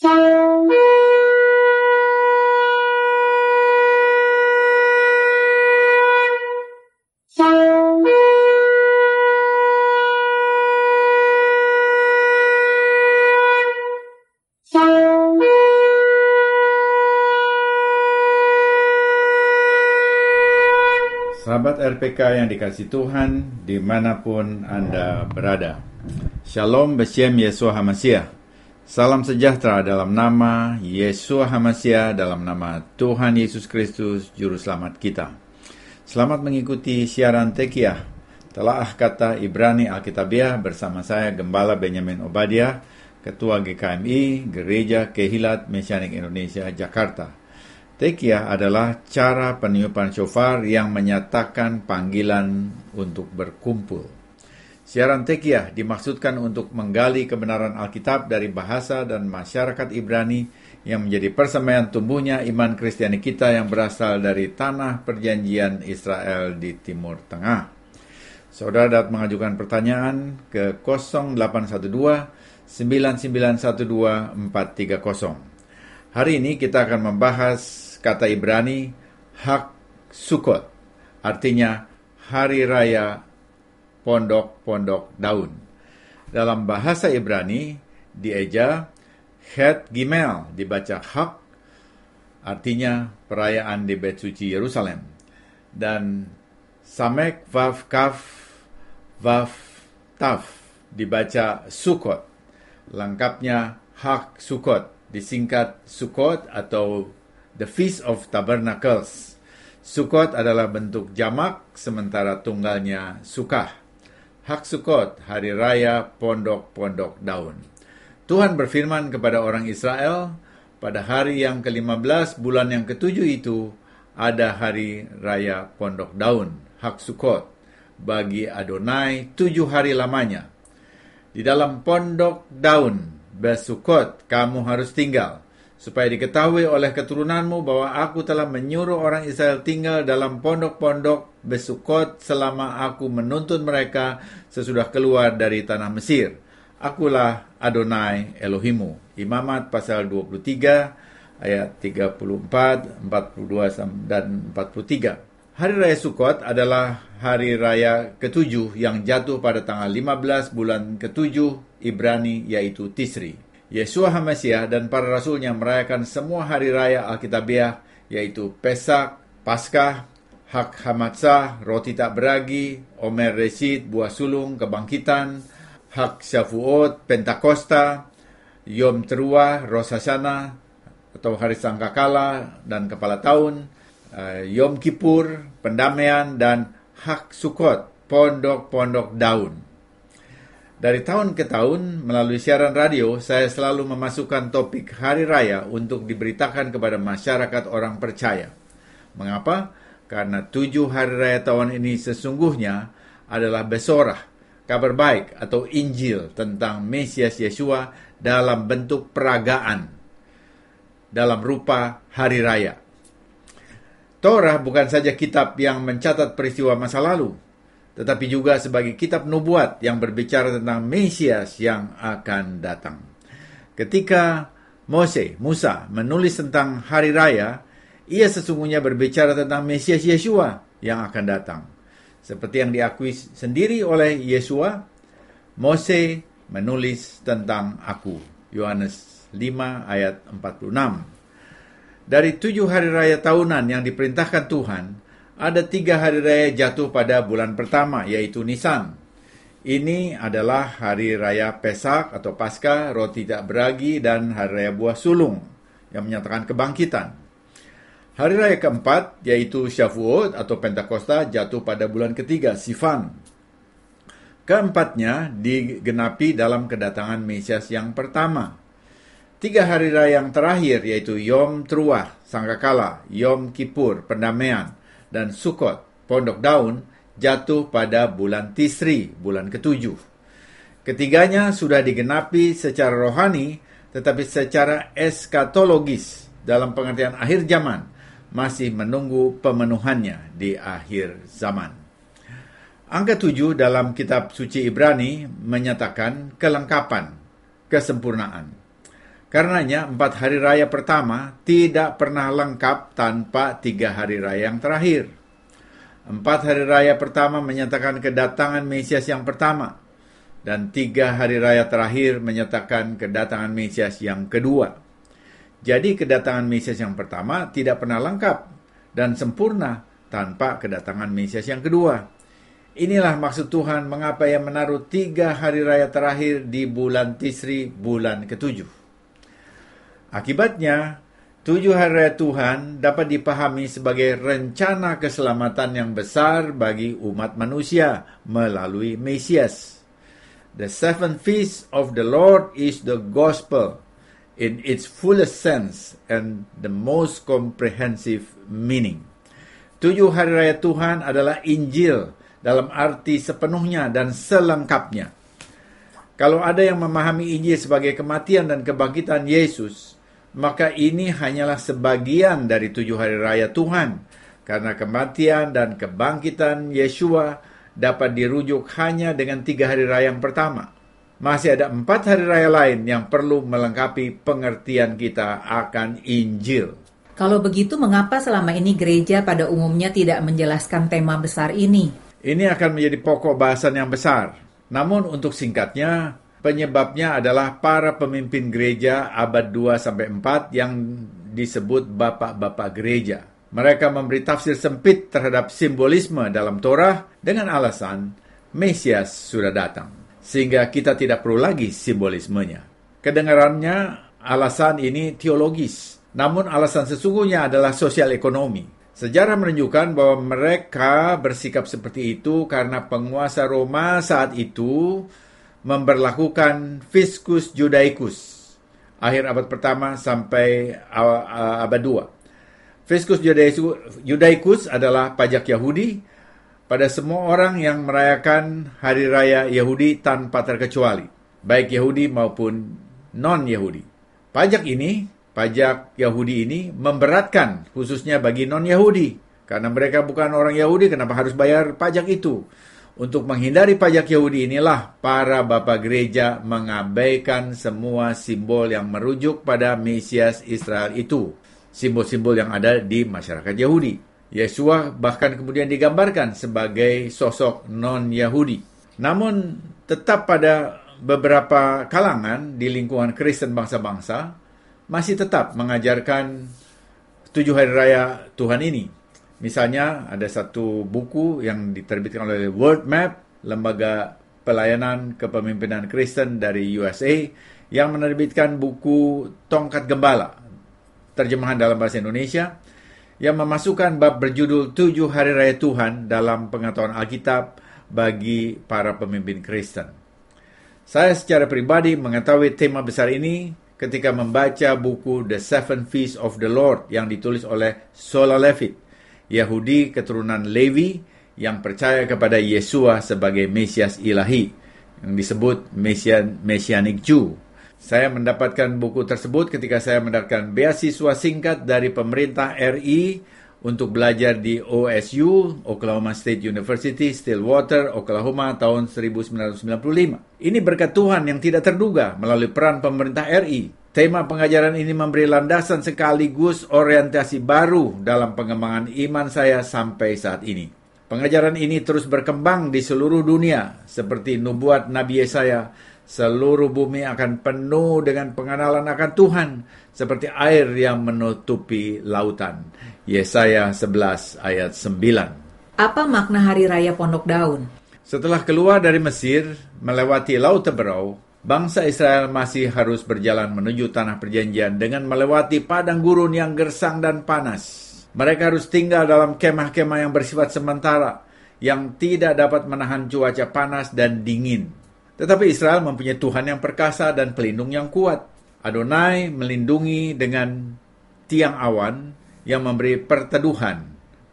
Sahabat RPK yang dikasih Tuhan dimanapun Anda berada. Shalom Besiem Yesua Hamasyah. Salam sejahtera dalam nama Yesus Hamasya, dalam nama Tuhan Yesus Kristus, Juru Selamat kita. Selamat mengikuti siaran Tekiah, Telah Kata Ibrani Alkitabiah bersama saya Gembala Benyamin Obadiah, Ketua GKMI Gereja Kehilat Mesianik Indonesia Jakarta. Tekiah adalah cara peniupan shofar yang menyatakan panggilan untuk berkumpul. Siaran Tekiah dimaksudkan untuk menggali kebenaran Alkitab dari bahasa dan masyarakat Ibrani yang menjadi persemaian tumbuhnya iman Kristiani kita yang berasal dari tanah perjanjian Israel di Timur Tengah. Saudara dapat mengajukan pertanyaan ke 0812 9912 430. Hari ini kita akan membahas kata Ibrani Hak Sukot, artinya Hari Raya pondok-pondok daun. Dalam bahasa Ibrani dieja Het Gimel dibaca Hak artinya perayaan di Bet Suci Yerusalem. Dan Samek Vav Kaf Vav Taf dibaca Sukot. Lengkapnya Hak Sukot, disingkat Sukot atau The Feast of Tabernacles. Sukot adalah bentuk jamak, sementara tunggalnya sukah. Hak Sukot, Hari Raya Pondok-Pondok Daun. Tuhan berfirman kepada orang Israel, pada hari yang ke-15 bulan yang ketujuh itu ada hari raya pondok daun, Hak Sukot, bagi Adonai tujuh hari lamanya. Di dalam pondok daun, Besukot, kamu harus tinggal supaya diketahui oleh keturunanmu bahwa aku telah menyuruh orang Israel tinggal dalam pondok-pondok besukot selama aku menuntun mereka sesudah keluar dari tanah Mesir. Akulah Adonai Elohimu. Imamat pasal 23 ayat 34, 42 dan 43. Hari Raya Sukot adalah hari raya ketujuh yang jatuh pada tanggal 15 bulan ketujuh Ibrani yaitu Tisri. Yesua HaMasiah dan para rasulnya merayakan semua hari raya Alkitabiah, yaitu Pesak, Paskah, Hak Hamatsah, Roti Tak Beragi, Omer Resit, Buah Sulung, Kebangkitan, Hak Syafuot, Pentakosta, Yom Teruah, Rosasana, atau Hari Sangkakala dan Kepala Tahun, eh, Yom Kipur, Pendamaian, dan Hak Sukot, Pondok-Pondok Daun. Dari tahun ke tahun, melalui siaran radio, saya selalu memasukkan topik hari raya untuk diberitakan kepada masyarakat orang percaya. Mengapa? Karena tujuh hari raya tahun ini sesungguhnya adalah besorah, kabar baik atau Injil tentang Mesias Yesua dalam bentuk peragaan, dalam rupa hari raya. Torah bukan saja kitab yang mencatat peristiwa masa lalu, tetapi juga sebagai kitab nubuat yang berbicara tentang Mesias yang akan datang. Ketika Mose, Musa menulis tentang hari raya, ia sesungguhnya berbicara tentang Mesias Yeshua yang akan datang. Seperti yang diakui sendiri oleh Yeshua, Mose menulis tentang aku. Yohanes 5 ayat 46. Dari tujuh hari raya tahunan yang diperintahkan Tuhan, ada tiga hari raya jatuh pada bulan pertama, yaitu Nisan. Ini adalah hari raya Pesak atau Pasca, roti tak beragi, dan hari raya buah sulung yang menyatakan kebangkitan. Hari raya keempat, yaitu Shavuot atau Pentakosta, jatuh pada bulan ketiga, Sifan. Keempatnya digenapi dalam kedatangan Mesias yang pertama. Tiga hari raya yang terakhir, yaitu Yom Truah, Sangkakala, Yom Kipur, Pendamaian, dan Sukot, pondok daun, jatuh pada bulan Tisri, bulan ketujuh. Ketiganya sudah digenapi secara rohani, tetapi secara eskatologis dalam pengertian akhir zaman masih menunggu pemenuhannya di akhir zaman. Angka tujuh dalam kitab suci Ibrani menyatakan kelengkapan, kesempurnaan. Karenanya empat hari raya pertama tidak pernah lengkap tanpa tiga hari raya yang terakhir. Empat hari raya pertama menyatakan kedatangan Mesias yang pertama, dan tiga hari raya terakhir menyatakan kedatangan Mesias yang kedua. Jadi kedatangan Mesias yang pertama tidak pernah lengkap dan sempurna tanpa kedatangan Mesias yang kedua. Inilah maksud Tuhan mengapa ia menaruh tiga hari raya terakhir di bulan Tisri, bulan ketujuh. Akibatnya, tujuh hari raya Tuhan dapat dipahami sebagai rencana keselamatan yang besar bagi umat manusia melalui Mesias. The seven feast of the Lord is the gospel in its fullest sense and the most comprehensive meaning. Tujuh hari raya Tuhan adalah Injil dalam arti sepenuhnya dan selengkapnya. Kalau ada yang memahami Injil sebagai kematian dan kebangkitan Yesus, maka ini hanyalah sebagian dari tujuh hari raya Tuhan, karena kematian dan kebangkitan Yeshua dapat dirujuk hanya dengan tiga hari raya yang pertama. Masih ada empat hari raya lain yang perlu melengkapi pengertian kita akan Injil. Kalau begitu, mengapa selama ini gereja pada umumnya tidak menjelaskan tema besar ini? Ini akan menjadi pokok bahasan yang besar. Namun, untuk singkatnya, Penyebabnya adalah para pemimpin gereja abad 2 sampai 4 yang disebut bapak-bapak gereja. Mereka memberi tafsir sempit terhadap simbolisme dalam Torah dengan alasan Mesias sudah datang, sehingga kita tidak perlu lagi simbolismenya. Kedengarannya alasan ini teologis, namun alasan sesungguhnya adalah sosial ekonomi. Sejarah menunjukkan bahwa mereka bersikap seperti itu karena penguasa Roma saat itu memperlakukan fiskus judaicus akhir abad pertama sampai abad dua Fiskus judaicus adalah pajak Yahudi pada semua orang yang merayakan hari raya Yahudi tanpa terkecuali, baik Yahudi maupun non-Yahudi. Pajak ini, pajak Yahudi ini memberatkan khususnya bagi non-Yahudi karena mereka bukan orang Yahudi, kenapa harus bayar pajak itu? Untuk menghindari pajak Yahudi inilah para bapak gereja mengabaikan semua simbol yang merujuk pada Mesias Israel itu, simbol-simbol yang ada di masyarakat Yahudi. Yesua bahkan kemudian digambarkan sebagai sosok non-Yahudi. Namun tetap pada beberapa kalangan di lingkungan Kristen bangsa-bangsa masih tetap mengajarkan tujuh hari raya Tuhan ini Misalnya ada satu buku yang diterbitkan oleh World Map, lembaga pelayanan kepemimpinan Kristen dari USA yang menerbitkan buku Tongkat Gembala, terjemahan dalam bahasa Indonesia, yang memasukkan bab berjudul Tujuh Hari Raya Tuhan dalam pengetahuan Alkitab bagi para pemimpin Kristen. Saya secara pribadi mengetahui tema besar ini ketika membaca buku The Seven Feasts of the Lord yang ditulis oleh Sola Levitt Yahudi keturunan Levi yang percaya kepada Yesua sebagai Mesias ilahi yang disebut Mesian, Mesianic Jew. Saya mendapatkan buku tersebut ketika saya mendapatkan beasiswa singkat dari pemerintah RI untuk belajar di OSU, Oklahoma State University, Stillwater, Oklahoma tahun 1995. Ini berkat Tuhan yang tidak terduga melalui peran pemerintah RI. Tema pengajaran ini memberi landasan sekaligus orientasi baru dalam pengembangan iman saya sampai saat ini. Pengajaran ini terus berkembang di seluruh dunia, seperti nubuat Nabi Yesaya, seluruh bumi akan penuh dengan pengenalan akan Tuhan, seperti air yang menutupi lautan. Yesaya 11 ayat 9. Apa makna Hari Raya Pondok Daun? Setelah keluar dari Mesir, melewati Laut Teberau, bangsa Israel masih harus berjalan menuju tanah perjanjian dengan melewati padang gurun yang gersang dan panas. Mereka harus tinggal dalam kemah-kemah yang bersifat sementara, yang tidak dapat menahan cuaca panas dan dingin. Tetapi Israel mempunyai Tuhan yang perkasa dan pelindung yang kuat. Adonai melindungi dengan tiang awan yang memberi perteduhan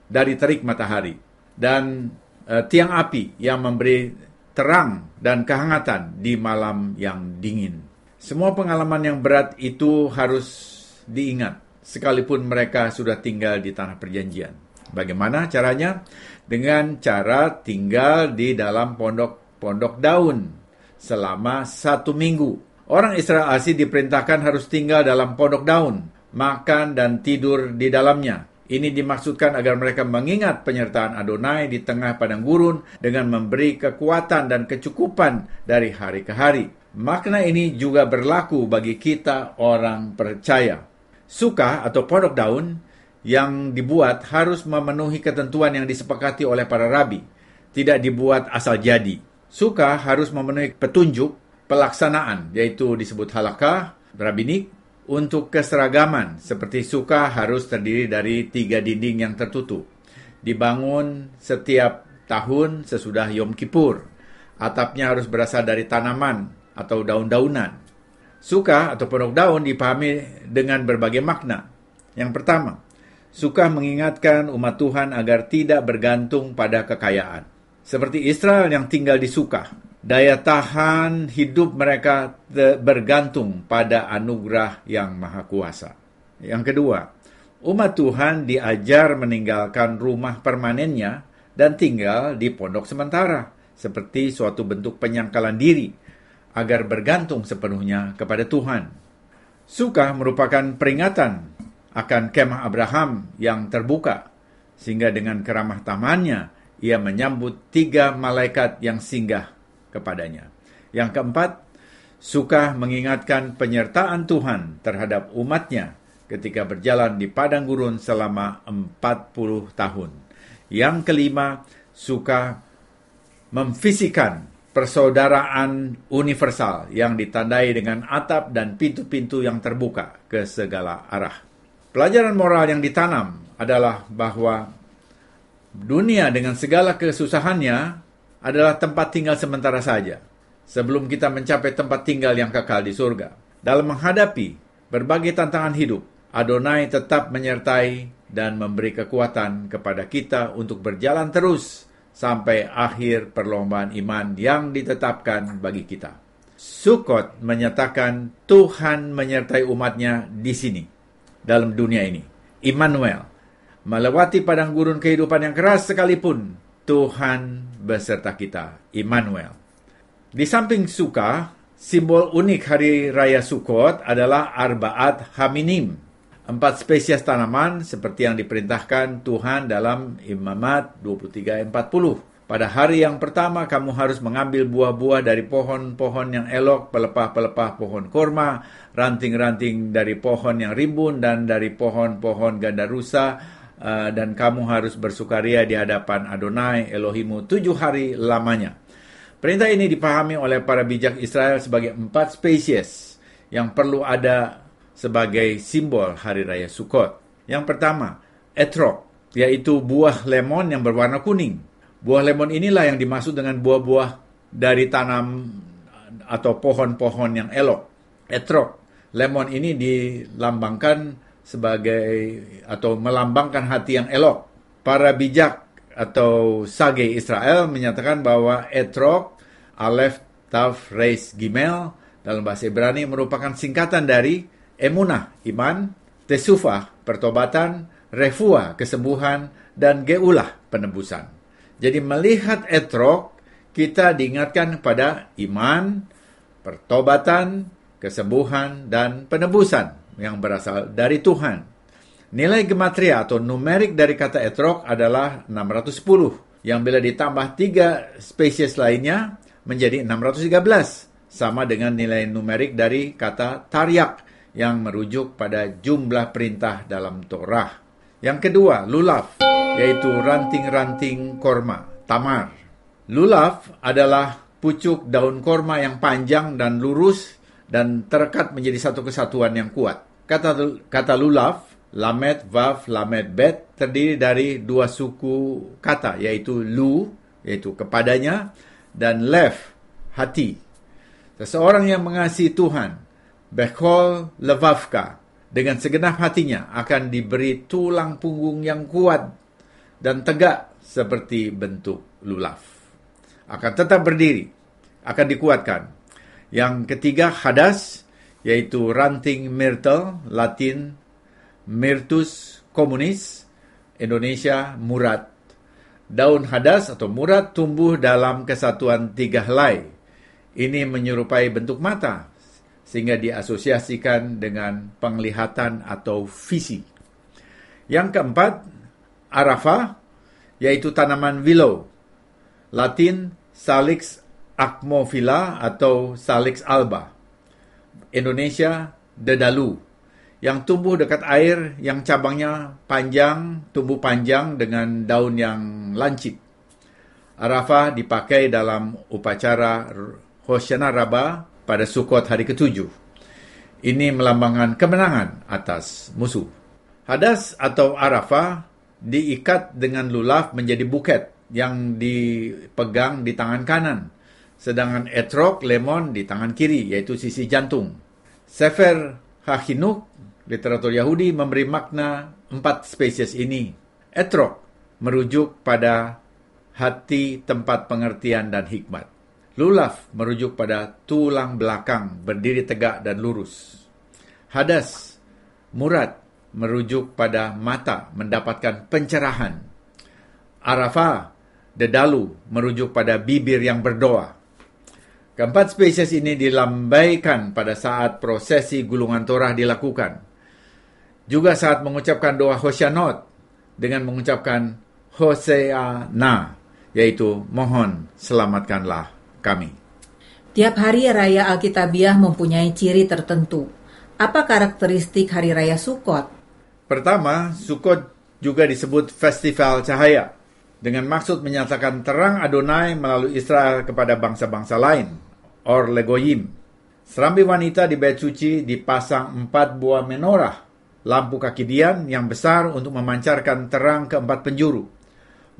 dari terik matahari dan e, tiang api yang memberi terang dan kehangatan di malam yang dingin. Semua pengalaman yang berat itu harus diingat, sekalipun mereka sudah tinggal di tanah perjanjian. Bagaimana caranya? Dengan cara tinggal di dalam pondok-pondok daun selama satu minggu. Orang Israel asli diperintahkan harus tinggal dalam pondok daun, makan dan tidur di dalamnya ini dimaksudkan agar mereka mengingat penyertaan Adonai di tengah padang gurun dengan memberi kekuatan dan kecukupan dari hari ke hari. Makna ini juga berlaku bagi kita orang percaya. Suka atau pondok daun yang dibuat harus memenuhi ketentuan yang disepakati oleh para rabi, tidak dibuat asal jadi. Suka harus memenuhi petunjuk pelaksanaan, yaitu disebut halakah, rabinik, untuk keseragaman, seperti suka harus terdiri dari tiga dinding yang tertutup. Dibangun setiap tahun sesudah Yom Kippur. Atapnya harus berasal dari tanaman atau daun-daunan. Suka atau penuh daun dipahami dengan berbagai makna. Yang pertama, suka mengingatkan umat Tuhan agar tidak bergantung pada kekayaan. Seperti Israel yang tinggal di Suka, daya tahan hidup mereka bergantung pada anugerah yang maha kuasa. Yang kedua, umat Tuhan diajar meninggalkan rumah permanennya dan tinggal di pondok sementara, seperti suatu bentuk penyangkalan diri, agar bergantung sepenuhnya kepada Tuhan. Sukah merupakan peringatan akan kemah Abraham yang terbuka, sehingga dengan keramah tamannya, ia menyambut tiga malaikat yang singgah kepadanya. Yang keempat, suka mengingatkan penyertaan Tuhan terhadap umatnya ketika berjalan di padang gurun selama 40 tahun. Yang kelima, suka memfisikan persaudaraan universal yang ditandai dengan atap dan pintu-pintu yang terbuka ke segala arah. Pelajaran moral yang ditanam adalah bahwa dunia dengan segala kesusahannya adalah tempat tinggal sementara saja, sebelum kita mencapai tempat tinggal yang kekal di surga. Dalam menghadapi berbagai tantangan hidup, Adonai tetap menyertai dan memberi kekuatan kepada kita untuk berjalan terus sampai akhir perlombaan iman yang ditetapkan bagi kita. Sukot menyatakan Tuhan menyertai umatnya di sini, dalam dunia ini. Immanuel, melewati padang gurun kehidupan yang keras sekalipun, Tuhan beserta kita, Immanuel. Di samping suka, simbol unik Hari Raya Sukot adalah Arbaat Haminim, empat spesies tanaman seperti yang diperintahkan Tuhan dalam Imamat 23:40. Pada hari yang pertama kamu harus mengambil buah-buah dari pohon-pohon yang elok, pelepah-pelepah pohon korma, ranting-ranting dari pohon yang rimbun dan dari pohon-pohon ganda rusa. Eh, dan kamu harus bersukaria di hadapan Adonai Elohimu tujuh hari lamanya. Perintah ini dipahami oleh para bijak Israel sebagai empat spesies yang perlu ada sebagai simbol Hari Raya Sukot. Yang pertama, etrog, yaitu buah lemon yang berwarna kuning. Buah lemon inilah yang dimaksud dengan buah-buah dari tanam atau pohon-pohon yang elok. Etrog, lemon ini dilambangkan sebagai atau melambangkan hati yang elok. Para bijak atau sage Israel menyatakan bahwa etrog, alef, taf, reis, gimel dalam bahasa Ibrani merupakan singkatan dari emunah, iman, tesufah, pertobatan, refua kesembuhan, dan geulah, penebusan. Jadi melihat etrog, kita diingatkan pada iman, pertobatan, kesembuhan, dan penebusan yang berasal dari Tuhan. Nilai gematria atau numerik dari kata etrok adalah 610, yang bila ditambah tiga spesies lainnya menjadi 613, sama dengan nilai numerik dari kata tariak yang merujuk pada jumlah perintah dalam Torah. Yang kedua, lulaf, yaitu ranting-ranting korma, tamar. Lulaf adalah pucuk daun korma yang panjang dan lurus dan terkat menjadi satu kesatuan yang kuat. Kata, kata lulaf, lamet, vaf lamet, bet terdiri dari dua suku kata yaitu lu, yaitu kepadanya, dan lef hati. Seseorang yang mengasihi Tuhan, bekol levafka dengan segenap hatinya akan diberi tulang punggung yang kuat dan tegak seperti bentuk lulaf. Akan tetap berdiri, akan dikuatkan. Yang ketiga, hadas, yaitu ranting myrtle, Latin Myrtus communis, Indonesia murat. Daun hadas atau murat tumbuh dalam kesatuan tiga helai. Ini menyerupai bentuk mata, sehingga diasosiasikan dengan penglihatan atau visi. Yang keempat, arafa yaitu tanaman willow, Latin Salix acmophila atau Salix alba. Indonesia Dedalu yang tumbuh dekat air yang cabangnya panjang, tumbuh panjang dengan daun yang lancip. Arafah dipakai dalam upacara Hoshana Raba pada Sukot hari ketujuh. Ini melambangkan kemenangan atas musuh. Hadas atau Arafah diikat dengan lulaf menjadi buket yang dipegang di tangan kanan sedangkan etrog lemon di tangan kiri, yaitu sisi jantung. Sefer Hachinuk, literatur Yahudi, memberi makna empat spesies ini. Etrog merujuk pada hati tempat pengertian dan hikmat. Lulaf merujuk pada tulang belakang, berdiri tegak dan lurus. Hadas, murad, merujuk pada mata, mendapatkan pencerahan. Arafah, dedalu, merujuk pada bibir yang berdoa. Keempat spesies ini dilambaikan pada saat prosesi gulungan Torah dilakukan. Juga saat mengucapkan doa Hosyanot dengan mengucapkan Hosea Na, yaitu mohon selamatkanlah kami. Tiap hari raya Alkitabiah mempunyai ciri tertentu. Apa karakteristik hari raya Sukot? Pertama, Sukot juga disebut festival cahaya dengan maksud menyatakan terang Adonai melalui Israel kepada bangsa-bangsa lain or legoyim. Serambi wanita di bait suci dipasang empat buah menorah, lampu kaki dian yang besar untuk memancarkan terang ke empat penjuru.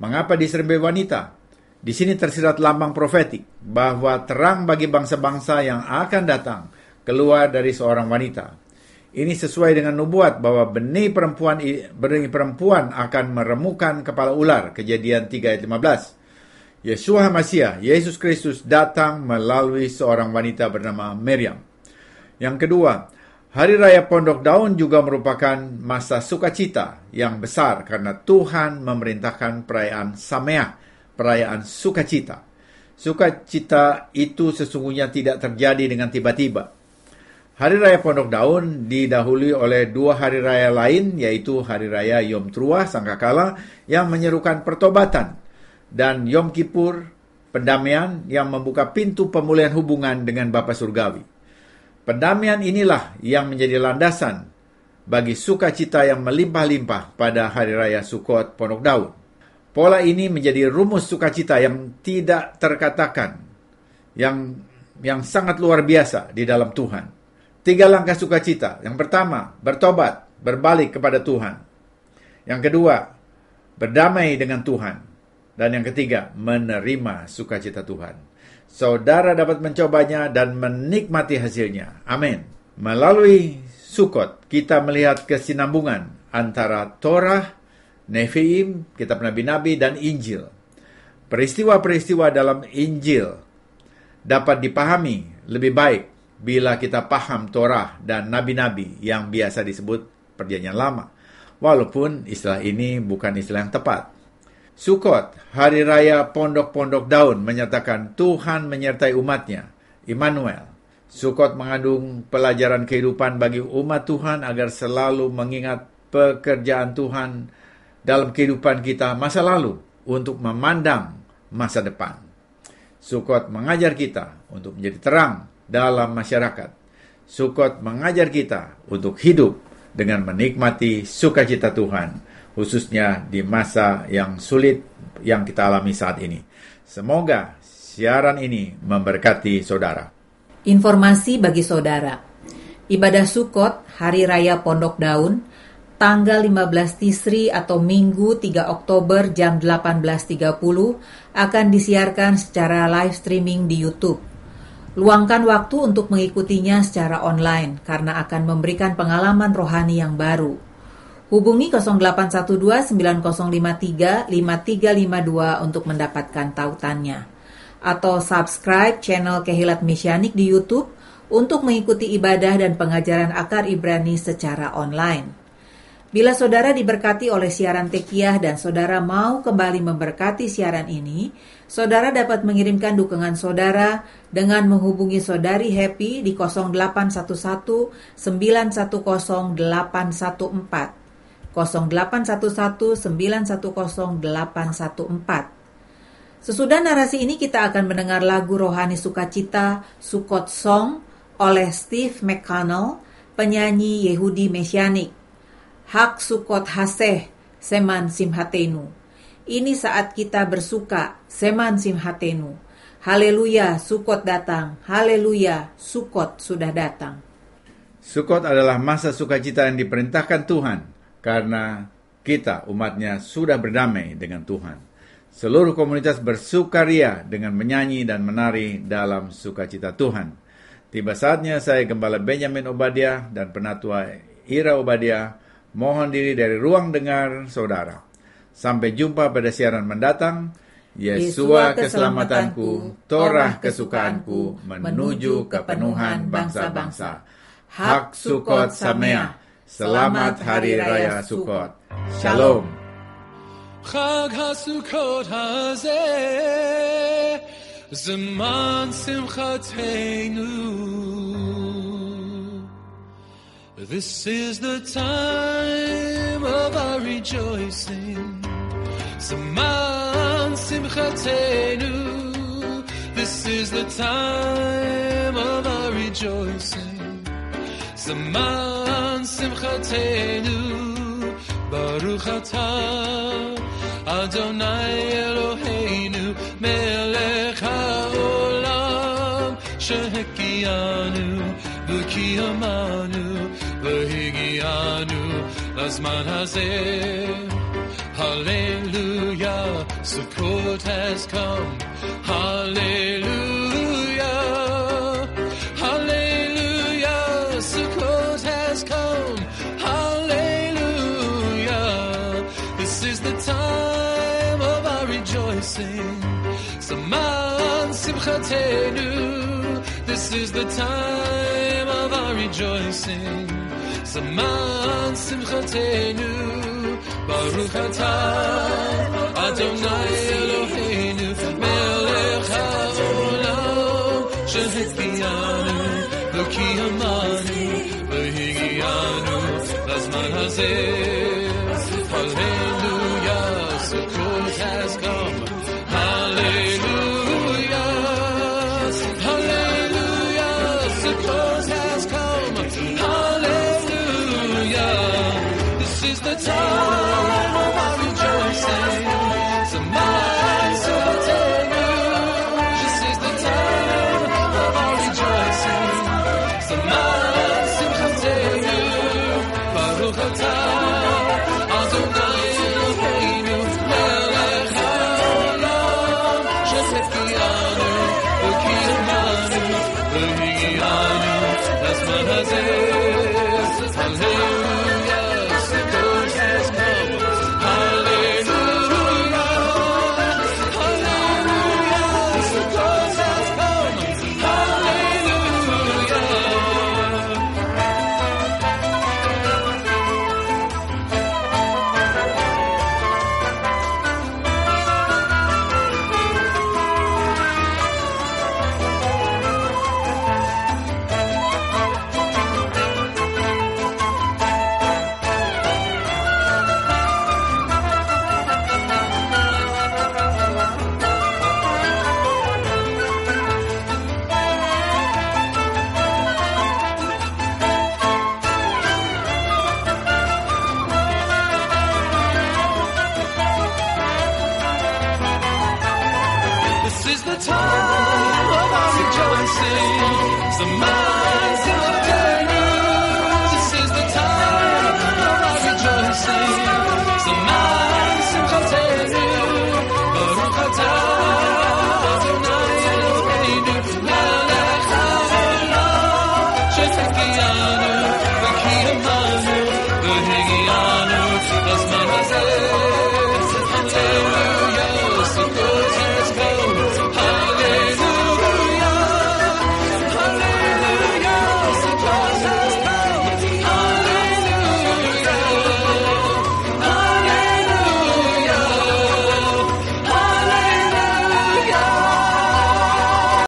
Mengapa di serambi wanita? Di sini tersirat lambang profetik bahwa terang bagi bangsa-bangsa yang akan datang keluar dari seorang wanita. Ini sesuai dengan nubuat bahwa benih perempuan benih perempuan akan meremukan kepala ular, kejadian 3 ayat 15. Yesus HaMasiah, Yesus Kristus datang melalui seorang wanita bernama Miriam. Yang kedua, Hari Raya Pondok Daun juga merupakan masa sukacita yang besar karena Tuhan memerintahkan perayaan Sameah, perayaan sukacita. Sukacita itu sesungguhnya tidak terjadi dengan tiba-tiba. Hari Raya Pondok Daun didahului oleh dua hari raya lain, yaitu Hari Raya Yom Truah Sangkakala yang menyerukan pertobatan dan Yom Kippur, pendamaian yang membuka pintu pemulihan hubungan dengan Bapa Surgawi. Pendamaian inilah yang menjadi landasan bagi sukacita yang melimpah-limpah pada Hari Raya Sukot Pondok Daun. Pola ini menjadi rumus sukacita yang tidak terkatakan, yang yang sangat luar biasa di dalam Tuhan. Tiga langkah sukacita. Yang pertama, bertobat, berbalik kepada Tuhan. Yang kedua, berdamai dengan Tuhan. Dan yang ketiga, menerima sukacita Tuhan. Saudara dapat mencobanya dan menikmati hasilnya. Amin. Melalui Sukot, kita melihat kesinambungan antara Torah, Nefim, Kitab Nabi-Nabi, dan Injil. Peristiwa-peristiwa dalam Injil dapat dipahami lebih baik bila kita paham Torah dan Nabi-Nabi yang biasa disebut Perjanjian Lama. Walaupun istilah ini bukan istilah yang tepat. Sukot, Hari Raya Pondok-Pondok Daun menyatakan Tuhan menyertai umatnya, Immanuel. Sukot mengandung pelajaran kehidupan bagi umat Tuhan agar selalu mengingat pekerjaan Tuhan dalam kehidupan kita masa lalu untuk memandang masa depan. Sukot mengajar kita untuk menjadi terang dalam masyarakat. Sukot mengajar kita untuk hidup dengan menikmati sukacita Tuhan khususnya di masa yang sulit yang kita alami saat ini. Semoga siaran ini memberkati saudara. Informasi bagi saudara. Ibadah Sukot, Hari Raya Pondok Daun, tanggal 15 Tisri atau Minggu 3 Oktober jam 18.30 akan disiarkan secara live streaming di YouTube. Luangkan waktu untuk mengikutinya secara online karena akan memberikan pengalaman rohani yang baru. Hubungi 0812 9053 5352 untuk mendapatkan tautannya. Atau subscribe channel Kehilat Misyanik di Youtube untuk mengikuti ibadah dan pengajaran akar Ibrani secara online. Bila saudara diberkati oleh siaran tekiah dan saudara mau kembali memberkati siaran ini, saudara dapat mengirimkan dukungan saudara dengan menghubungi saudari Happy di 0811 910 814 0811911814. Sesudah narasi ini kita akan mendengar lagu rohani sukacita Sukot Song oleh Steve McConnell, penyanyi Yehudi Mesianik. Hak Sukot Haseh, Seman Simhatenu. Ini saat kita bersuka, Seman Simhatenu. Haleluya, Sukot datang. Haleluya, Sukot sudah datang. Sukot adalah masa sukacita yang diperintahkan Tuhan karena kita umatnya sudah berdamai dengan Tuhan. Seluruh komunitas bersukaria dengan menyanyi dan menari dalam sukacita Tuhan. Tiba saatnya saya Gembala Benjamin Obadiah dan Penatua Ira Obadiah mohon diri dari ruang dengar saudara. Sampai jumpa pada siaran mendatang. Yesua keselamatanku, Torah kesukaanku, menuju kepenuhan bangsa-bangsa. Hak sukot samea. Selamat Hari Raya Sukkot. Shalom. חג הסוכות הזה, זמן שמחתנו. This is the time of our rejoicing. זמן שמחתנו. This is the time of our rejoicing. Zaman simchatenu, Baruch atah, Adonai Eloheinu, Melech haolam, Shehekiyanu, V'kiyamanu, V'higianu, Lazman hazeh. Hallelujah, Sukkot has come. Hallelujah. the time of our rejoicing. Saman Simchatenu, this is the time of our rejoicing. Saman Simchatenu, Baruch atah Adonai Eloheinu, Melech haolam, Shehekiyanu, V'kiyamanu, V'higiyanu, Lazman hazeh. the time of our rejoicing. It's the